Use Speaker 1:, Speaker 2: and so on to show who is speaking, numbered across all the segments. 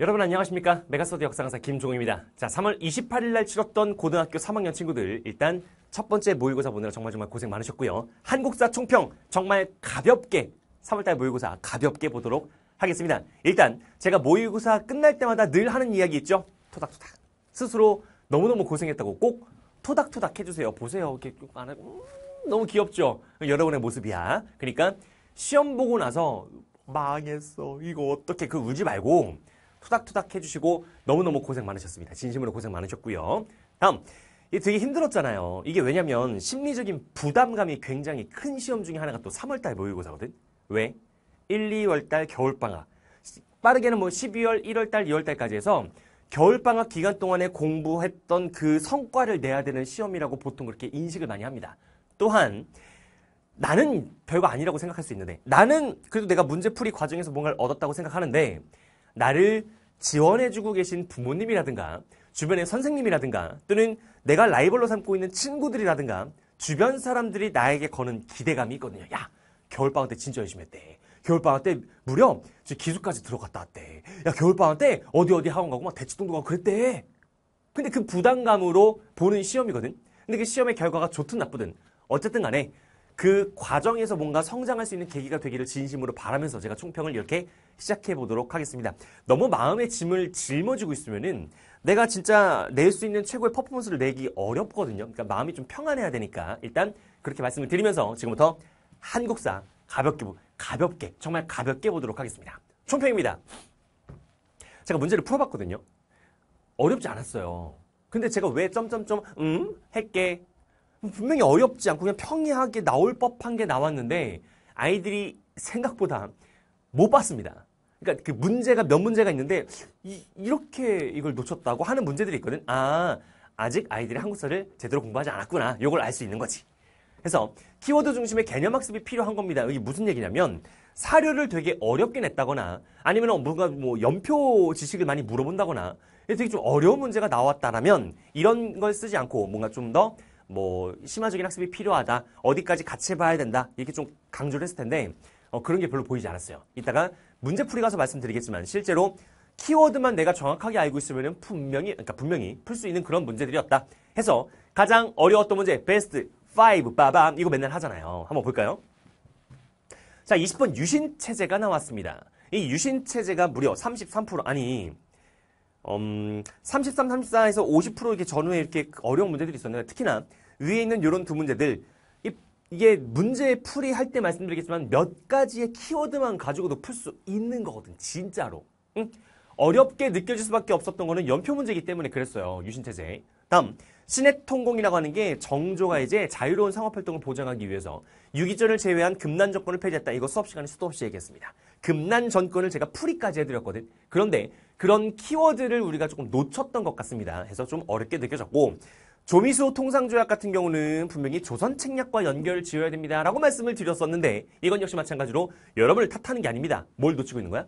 Speaker 1: 여러분 안녕하십니까? 메가소드 역사 강사 김종입니다. 자, 3월 28일 날 치렀던 고등학교 3학년 친구들 일단 첫 번째 모의고사 보느라 정말 정말 고생 많으셨고요. 한국사 총평 정말 가볍게 3월 달 모의고사 가볍게 보도록 하겠습니다. 일단 제가 모의고사 끝날 때마다 늘 하는 이야기 있죠? 토닥토닥. 스스로 너무너무 고생했다고 꼭 토닥토닥 해주세요. 보세요. 이렇게 쭉안 하고 음, 너무 귀엽죠? 여러분의 모습이야. 그러니까 시험 보고 나서 망했어. 이거 어떻게 그 울지 말고 투닥투닥 해주시고 너무너무 고생 많으셨습니다. 진심으로 고생 많으셨고요. 다음. 이게 되게 힘들었잖아요. 이게 왜냐면 심리적인 부담감이 굉장히 큰 시험 중에 하나가 또 3월달 모의고사거든. 왜? 1, 2월달 겨울방학. 빠르게는 뭐 12월, 1월달, 2월달까지 해서 겨울방학 기간 동안에 공부했던 그 성과를 내야 되는 시험이라고 보통 그렇게 인식을 많이 합니다. 또한 나는 별거 아니라고 생각할 수 있는데 나는 그래도 내가 문제풀이 과정에서 뭔가를 얻었다고 생각하는데 나를 지원해주고 계신 부모님이라든가 주변의 선생님이라든가 또는 내가 라이벌로 삼고 있는 친구들이라든가 주변 사람들이 나에게 거는 기대감이 있거든요. 야, 겨울방학 때 진짜 열심히 했대. 겨울방학 때 무려 기숙까지 들어갔다 왔대. 야, 겨울방학 때 어디 어디 학원 가고 막 대치동도 가고 그랬대. 근데 그 부담감으로 보는 시험이거든. 근데 그 시험의 결과가 좋든 나쁘든 어쨌든 간에 그 과정에서 뭔가 성장할 수 있는 계기가 되기를 진심으로 바라면서 제가 총평을 이렇게 시작해 보도록 하겠습니다. 너무 마음의 짐을 짊어지고 있으면은 내가 진짜 낼 수 있는 최고의 퍼포먼스를 내기 어렵거든요. 그러니까 마음이 좀 평안해야 되니까 일단 그렇게 말씀을 드리면서 지금부터 한국사 가볍게 가볍게 정말 가볍게 보도록 하겠습니다. 총평입니다. 제가 문제를 풀어봤거든요. 어렵지 않았어요. 근데 제가 왜 점점점 음 했게 분명히 어렵지 않고 그냥 평이하게 나올 법한 게 나왔는데 아이들이 생각보다 못 봤습니다. 그러니까 그 문제가 몇 문제가 있는데 이, 이렇게 이걸 놓쳤다고 하는 문제들이 있거든. 아 아직 아이들이 한국사를 제대로 공부하지 않았구나. 이걸 알 수 있는 거지. 그래서 키워드 중심의 개념 학습이 필요한 겁니다. 이게 무슨 얘기냐면 사료를 되게 어렵게 냈다거나 아니면 뭔가 뭐 연표 지식을 많이 물어본다거나 되게 좀 어려운 문제가 나왔다라면 이런 걸 쓰지 않고 뭔가 좀더 뭐 심화적인 학습이 필요하다. 어디까지 같이 봐야 된다. 이렇게 좀 강조를 했을 텐데 어, 그런 게 별로 보이지 않았어요. 이따가 문제풀이 가서 말씀드리겠지만 실제로 키워드만 내가 정확하게 알고 있으면 분명히 그러니까 분명히 풀 수 있는 그런 문제들이었다. 해서 가장 어려웠던 문제 베스트 5 빠밤 이거 맨날 하잖아요. 한번 볼까요? 자, 20번 유신 체제가 나왔습니다. 이 유신 체제가 무려 33% 아니 음, 33, 34에서 50% 이렇게 전후에 이렇게 어려운 문제들이 있었는데 특히나 위에 있는 이런 두 문제들 이게 문제 풀이 할 때 말씀드리겠지만 몇 가지의 키워드만 가지고도 풀 수 있는 거거든 진짜로 응? 어렵게 느껴질 수밖에 없었던 거는 연표 문제이기 때문에 그랬어요 유신태제 다음 시내통공이라고 하는 게 정조가 이제 자유로운 상업활동을 보장하기 위해서 유기전을 제외한 금난 정권을 폐지했다 이거 수업시간에 수도 없이 얘기했습니다 금난 정권을 제가 풀이까지 해드렸거든 그런데 그런 키워드를 우리가 조금 놓쳤던 것 같습니다 해서 좀 어렵게 느껴졌고 조미수 통상조약 같은 경우는 분명히 조선 책략과 연결 지어야 됩니다. 라고 말씀을 드렸었는데 이건 역시 마찬가지로 여러분을 탓하는 게 아닙니다. 뭘 놓치고 있는 거야?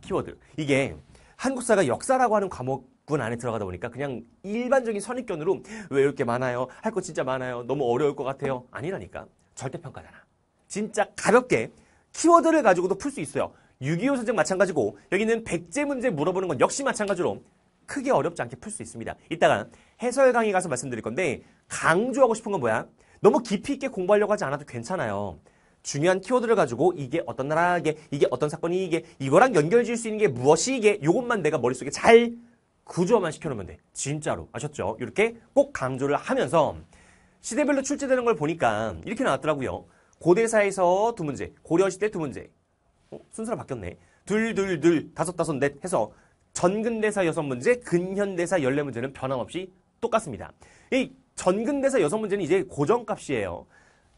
Speaker 1: 키워드. 이게 한국사가 역사라고 하는 과목군 안에 들어가다 보니까 그냥 일반적인 선입견으로 왜 이렇게 많아요? 할 거 진짜 많아요. 너무 어려울 것 같아요. 아니라니까. 절대평가잖아. 진짜 가볍게 키워드를 가지고도 풀 수 있어요. 6.25 전쟁 마찬가지고 여기는 백제 문제 물어보는 건 역시 마찬가지로 크게 어렵지 않게 풀 수 있습니다. 이따가 해설 강의 가서 말씀드릴 건데 강조하고 싶은 건 뭐야? 너무 깊이 있게 공부하려고 하지 않아도 괜찮아요. 중요한 키워드를 가지고 이게 어떤 나라게 에 이게 어떤 사건이 이게 이거랑 연결 지을 수 있는 게 무엇이 이게 이것만 내가 머릿속에 잘 구조만 화 시켜놓으면 돼. 진짜로. 아셨죠? 이렇게 꼭 강조를 하면서 시대별로 출제되는 걸 보니까 이렇게 나왔더라고요. 고대사에서 두 문제, 고려시대 두 문제. 어? 순서가 바뀌었네. 둘, 둘, 둘, 다섯, 다섯, 넷 해서 전근대사 여섯 문제, 근현대사 열네 문제는 변함없이 똑같습니다. 이 전근대사 여성 문제는 이제 고정값이에요.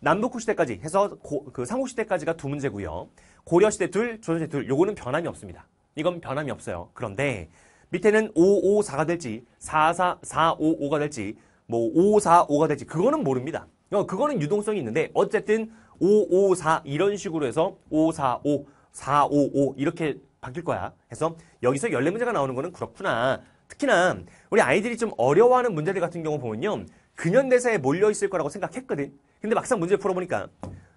Speaker 1: 남북후 시대까지 해서 고, 그 상후 시대까지가 두 문제고요. 고려 시대 둘, 조선 시대 둘, 요거는 변함이 없습니다. 이건 변함이 없어요. 그런데 밑에는 554가 될지 44455가 될지 뭐 545가 될지 그거는 모릅니다. 어, 그거는 유동성이 있는데 어쨌든 554 이런 식으로 해서 545 455 이렇게 바뀔 거야. 해서 여기서 연례 문제가 나오는 거는 그렇구나. 특히나 우리 아이들이 좀 어려워하는 문제들 같은 경우 보면요. 근현대사에 몰려있을 거라고 생각했거든. 근데 막상 문제 를 풀어보니까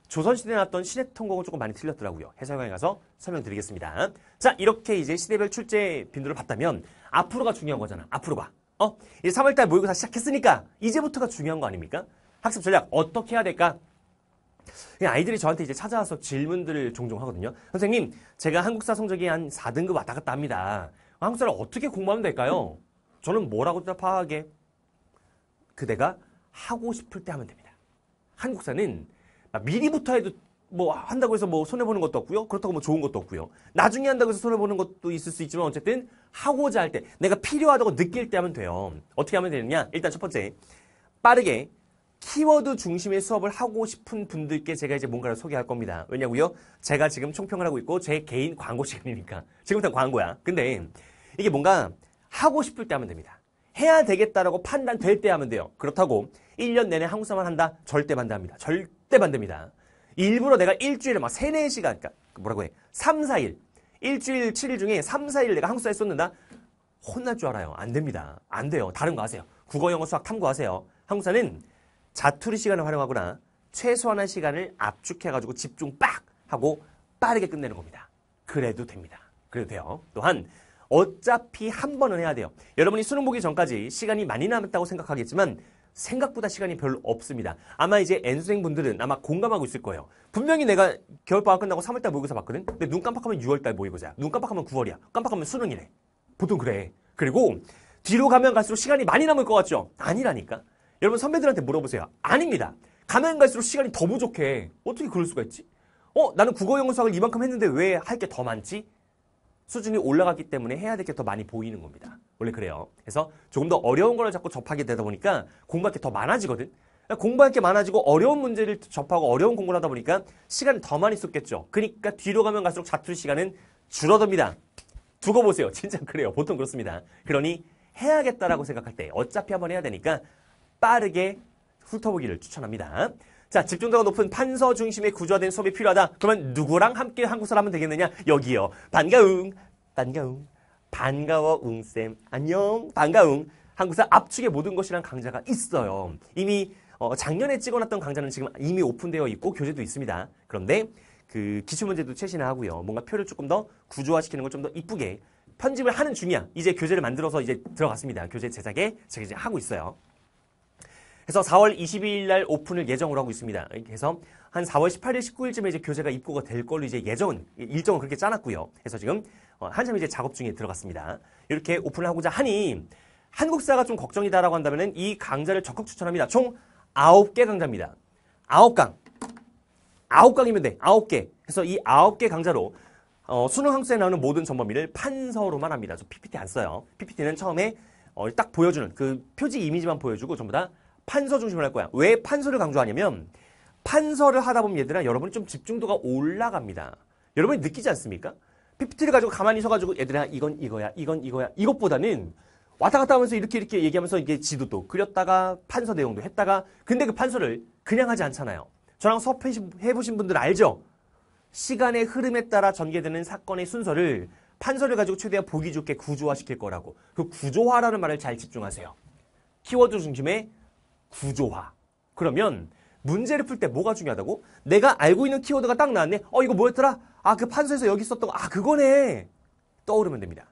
Speaker 1: 조선시대에 나왔던 시대 통곡은 조금 많이 틀렸더라고요. 해설관에 가서 설명드리겠습니다. 자, 이렇게 이제 시대별 출제 빈도를 봤다면 앞으로가 중요한 거잖아. 앞으로가. 어? 이제 3월달 모의고사 시작했으니까 이제부터가 중요한 거 아닙니까? 학습 전략 어떻게 해야 될까? 아이들이 저한테 이제 찾아와서 질문들을 종종 하거든요. 선생님, 제가 한국사 성적이 한 4등급 왔다 갔다 합니다. 한국사를 어떻게 공부하면 될까요? 저는 뭐라고 대답하게? 그대가 하고 싶을 때 하면 됩니다. 한국사는 미리부터 해도 뭐 한다고 해서 뭐 손해 보는 것도 없고요. 그렇다고 뭐 좋은 것도 없고요. 나중에 한다고 해서 손해 보는 것도 있을 수 있지만 어쨌든 하고자 할 때 내가 필요하다고 느낄 때 하면 돼요. 어떻게 하면 되느냐? 일단 첫 번째. 빠르게 키워드 중심의 수업을 하고 싶은 분들께 제가 이제 뭔가를 소개할 겁니다. 왜냐고요? 제가 지금 총평을 하고 있고 제 개인 광고 시간이니까. 지금부터 광고야. 근데 이게 뭔가 하고 싶을 때 하면 됩니다. 해야 되겠다라고 판단될 때 하면 돼요. 그렇다고 1년 내내 한국 사만 한다? 절대 반대합니다. 절대 반대입니다. 일부러 내가 일주일에 막 3, 4시간, 그러니까 뭐라고 해? 3, 4일. 일주일 7일 중에 3, 4일 내가 한국사에 쏟는다? 혼날 줄 알아요. 안 됩니다. 안 돼요. 다른 거 하세요. 국어, 영어, 수학 탐구하세요. 한국사는 자투리 시간을 활용하거나 최소한의 시간을 압축해가지고 집중 빡! 하고 빠르게 끝내는 겁니다. 그래도 됩니다. 그래도 돼요. 또한 어차피 한 번은 해야 돼요. 여러분이 수능 보기 전까지 시간이 많이 남았다고 생각하겠지만 생각보다 시간이 별로 없습니다. 아마 이제 N수생 분들은 아마 공감하고 있을 거예요. 분명히 내가 겨울방학 끝나고 3월달 모의고사 봤거든? 근데 눈 깜빡하면 6월달 모의고사야. 눈 깜빡하면 9월이야. 깜빡하면 수능이래 보통 그래. 그리고 뒤로 가면 갈수록 시간이 많이 남을 것 같죠? 아니라니까. 여러분 선배들한테 물어보세요. 아닙니다. 가면 갈수록 시간이 더 부족해. 어떻게 그럴 수가 있지? 어, 나는 국어 영수학을 어 이만큼 했는데 왜 할 게 더 많지? 수준이 올라갔기 때문에 해야 될 게 더 많이 보이는 겁니다. 원래 그래요. 그래서 조금 더 어려운 걸 자꾸 접하게 되다 보니까 공부할 게 더 많아지거든. 그러니까 공부할 게 많아지고 어려운 문제를 접하고 어려운 공부를 하다 보니까 시간을 더 많이 썼겠죠. 그러니까 뒤로 가면 갈수록 자투 시간은 줄어듭니다. 두고 보세요. 진짜 그래요. 보통 그렇습니다. 그러니 해야겠다라고 생각할 때 어차피 한번 해야 되니까 빠르게 훑어보기를 추천합니다. 자, 집중도가 높은 판서 중심의 구조화된 수업이 필요하다. 그러면 누구랑 함께 한국 사람 하면 되겠느냐? 여기요. 반가웅. 반가웅. 반가워, 웅쌤. 안녕. 반가웅. 한국사 압축의 모든 것이란 강좌가 있어요. 이미 어, 작년에 찍어놨던 강좌는 지금 이미 오픈되어 있고 교재도 있습니다. 그런데 그 기출 문제도 최신화하고요. 뭔가 표를 조금 더 구조화시키는 걸 좀 더 이쁘게 편집을 하는 중이야. 이제 교재를 만들어서 이제 들어갔습니다. 교재 제작에 제가 이제 하고 있어요. 그래서 4월 22일 날 오픈을 예정으로 하고 있습니다. 그래서 한 4월 18일, 19일쯤에 이제 교재가 입고가 될 걸로 이제 예정은 일정은 그렇게 짜놨고요. 그래서 지금 어, 한참 이제 작업 중에 들어갔습니다. 이렇게 오픈을 하고자 하니 한국사가 좀 걱정이다라고 한다면이 강좌를 적극 추천합니다. 총 9개 강좌입니다. 9강. 9강이면 돼. 9개. 그래서 이 9개 강좌로 어, 수능 학수에 나오는 모든 전범위를 판서로만 합니다. 저 PPT 안 써요. PPT는 처음에 어, 딱 보여주는 그 표지 이미지만 보여주고 전부 다 판서 중심으로 할 거야. 왜 판서를 강조하냐면 판서를 하다 보면 얘들아 여러분 좀 집중도가 올라갑니다. 여러분이 느끼지 않습니까? PPT를 가지고 가만히 서가지고 얘들아 이건 이거야 이건 이거야 이것보다는 왔다 갔다 하면서 이렇게 이렇게 얘기하면서 이게 지도도 그렸다가 판서 내용도 했다가 근데 그 판서를 그냥 하지 않잖아요. 저랑 수업해보신 분들 알죠? 시간의 흐름에 따라 전개되는 사건의 순서를 판서를 가지고 최대한 보기 좋게 구조화시킬 거라고. 그 구조화라는 말을 잘 집중하세요. 키워드 중심의 구조화. 그러면 문제를 풀 때 뭐가 중요하다고? 내가 알고 있는 키워드가 딱 나왔네. 어, 이거 뭐였더라? 아, 그 판서에서 여기 있었던 거. 아, 그거네. 떠오르면 됩니다.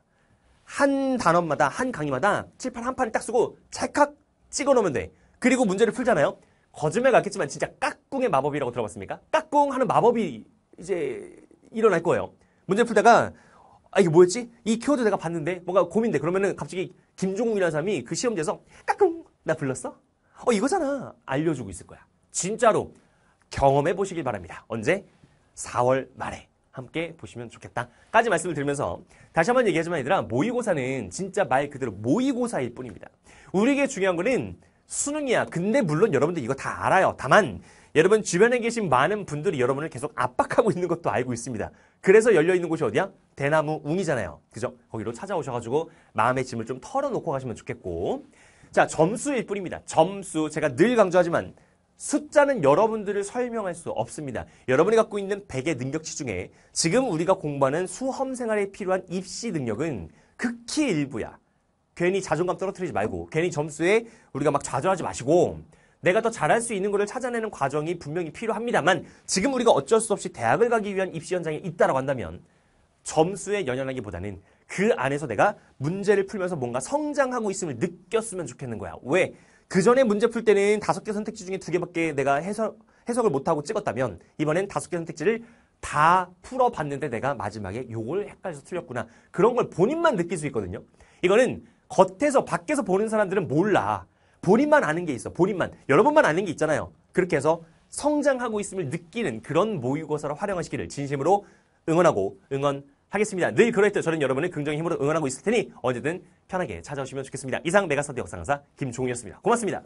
Speaker 1: 한 단원마다, 한 강의마다 칠판 한 판을 딱 쓰고 찰칵 찍어 놓으면 돼. 그리고 문제를 풀잖아요. 거짓말 같겠지만 진짜 깍꿍의 마법이라고 들어봤습니까? 깍꿍 하는 마법이 이제 일어날 거예요. 문제 풀다가 아 이게 뭐였지? 이 키워드 내가 봤는데 뭔가 고민돼. 그러면은 갑자기 김종욱이라는 사람이 그 시험지에서 깍꿍 나 불렀어? 어, 이거잖아. 알려주고 있을 거야. 진짜로 경험해 보시길 바랍니다. 언제? 4월 말에 함께 보시면 좋겠다. 까지 말씀을 드리면서 다시 한번 얘기하지만 얘들아, 모의고사는 진짜 말 그대로 모의고사일 뿐입니다. 우리에게 중요한 거는 수능이야. 근데 물론 여러분들 이거 다 알아요. 다만 여러분 주변에 계신 많은 분들이 여러분을 계속 압박하고 있는 것도 알고 있습니다. 그래서 열려 있는 곳이 어디야? 대나무 웅이잖아요. 그죠? 거기로 찾아오셔가지고 마음의 짐을 좀 털어놓고 가시면 좋겠고 자, 점수일 뿐입니다. 점수. 제가 늘 강조하지만 숫자는 여러분들을 설명할 수 없습니다. 여러분이 갖고 있는 100의 능력치 중에 지금 우리가 공부하는 수험 생활에 필요한 입시 능력은 극히 일부야. 괜히 자존감 떨어뜨리지 말고 괜히 점수에 우리가 막 좌절하지 마시고 내가 더 잘할 수 있는 것을 찾아내는 과정이 분명히 필요합니다만 지금 우리가 어쩔 수 없이 대학을 가기 위한 입시 현장에 있다라고 한다면 점수에 연연하기보다는 그 안에서 내가 문제를 풀면서 뭔가 성장하고 있음을 느꼈으면 좋겠는 거야. 왜? 그 전에 문제 풀 때는 다섯 개 선택지 중에 두 개밖에 내가 해석, 해석을 못하고 찍었다면 이번엔 다섯 개 선택지를 다 풀어봤는데 내가 마지막에 요걸 헷갈려서 틀렸구나. 그런 걸 본인만 느낄 수 있거든요. 이거는 겉에서, 밖에서 보는 사람들은 몰라. 본인만 아는 게 있어. 본인만. 여러분만 아는 게 있잖아요. 그렇게 해서 성장하고 있음을 느끼는 그런 모의고사를 활용하시기를 진심으로 응원하고 응원 하겠습니다. 늘 그러했듯 저는 여러분을 긍정의 힘으로 응원하고 있을 테니 언제든 편하게 찾아오시면 좋겠습니다. 이상 메가스터디 역사강사김종이였습니다 고맙습니다.